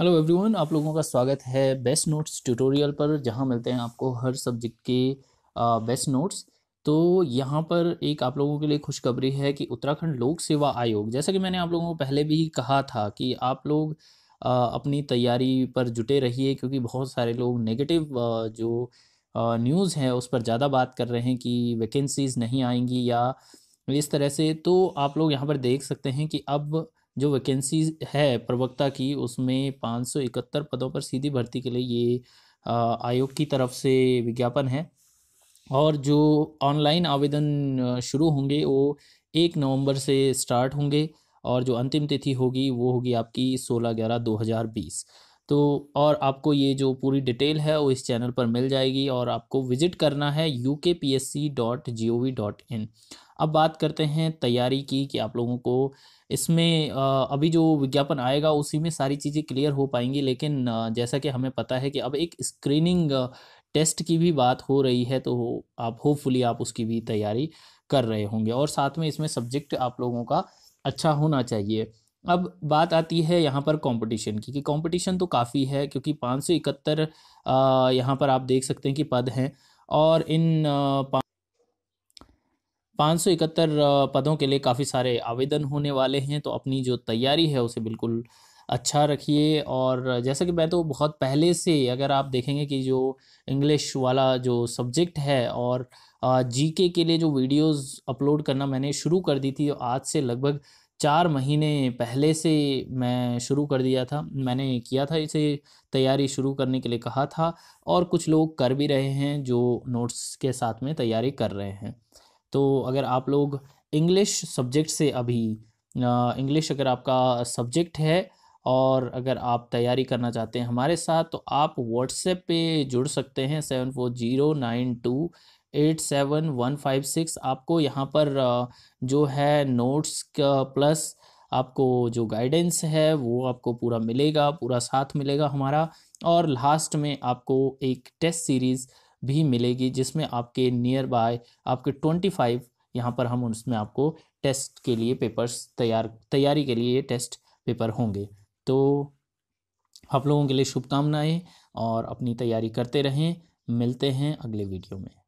hello everyone आप लोगों का स्वागत है बेस्ट नोट्स ट्यूटोरियल पर जहां मिलते हैं आपको हर सब्जेक्ट के बेस्ट नोट्स तो यहां पर एक आप लोगों के लिए खुशखबरी है कि उत्तराखंड लोक सेवा आयोग जैसा कि मैंने आप लोगों को पहले भी कहा था कि आप लोग अपनी तैयारी पर जुटे रहिए क्योंकि बहुत सारे लोग नेगेटिव जो न्यूज़ है उस पर ज़्यादा बात कर रहे हैं कि वैकेंसीज़ नहीं आएंगी या इस तरह से तो आप लोग यहाँ पर देख सकते हैं कि अब जो वैकेंसी है प्रवक्ता की उसमें पाँच सौ इकहत्तर पदों पर सीधी भर्ती के लिए ये आयोग की तरफ से विज्ञापन है और जो ऑनलाइन आवेदन शुरू होंगे वो एक नवंबर से स्टार्ट होंगे और जो अंतिम तिथि होगी वो होगी आपकी सोलह ग्यारह दो हज़ार बीस तो और आपको ये जो पूरी डिटेल है वो इस चैनल पर मिल जाएगी और आपको विजिट करना है U K P S C dot G O V dot in अब बात करते हैं तैयारी की कि आप लोगों को इसमें अभी जो विज्ञापन आएगा उसी में सारी चीज़ें क्लियर हो पाएंगी लेकिन जैसा कि हमें पता है कि अब एक स्क्रीनिंग टेस्ट की भी बात हो रही है तो आप होपफुली आप उसकी भी तैयारी कर रहे होंगे और साथ में इसमें सब्जेक्ट आप लोगों का अच्छा होना चाहिए अब बात आती है यहाँ पर कंपटीशन की कि कंपटीशन तो काफ़ी है क्योंकि पाँच सौ इकहत्तर यहाँ पर आप देख सकते हैं कि पद हैं और इन पाँच सौ इकहत्तर पदों के लिए काफ़ी सारे आवेदन होने वाले हैं तो अपनी जो तैयारी है उसे बिल्कुल अच्छा रखिए और जैसा कि मैं तो बहुत पहले से अगर आप देखेंगे कि जो इंग्लिश वाला जो सब्जेक्ट है और जीके के लिए जो वीडियोस अपलोड करना मैंने शुरू कर दी थी आज से लगभग चार महीने पहले से मैं शुरू कर दिया था मैंने किया था इसे तैयारी शुरू करने के लिए कहा था और कुछ लोग कर भी रहे हैं जो नोट्स के साथ में तैयारी कर रहे हैं तो अगर आप लोग इंग्लिश सब्जेक्ट से अभी इंग्लिश अगर आपका सब्जेक्ट है और अगर आप तैयारी करना चाहते हैं हमारे साथ तो आप व्हाट्सएप पे जुड़ सकते हैं seven four zero nine two eight seven one five six आपको यहाँ पर जो है नोट्स का प्लस आपको जो गाइडेंस है वो आपको पूरा मिलेगा पूरा साथ मिलेगा हमारा और लास्ट में आपको एक टेस्ट सीरीज़ भी मिलेगी जिसमें आपके नियर बाय आपके ट्वेंटी फाइव यहाँ पर हम उसमें आपको टेस्ट के लिए पेपर्स तैयार तैयारी के लिए टेस्ट पेपर होंगे तो आप लोगों के लिए शुभकामनाएं और अपनी तैयारी करते रहें मिलते हैं अगले वीडियो में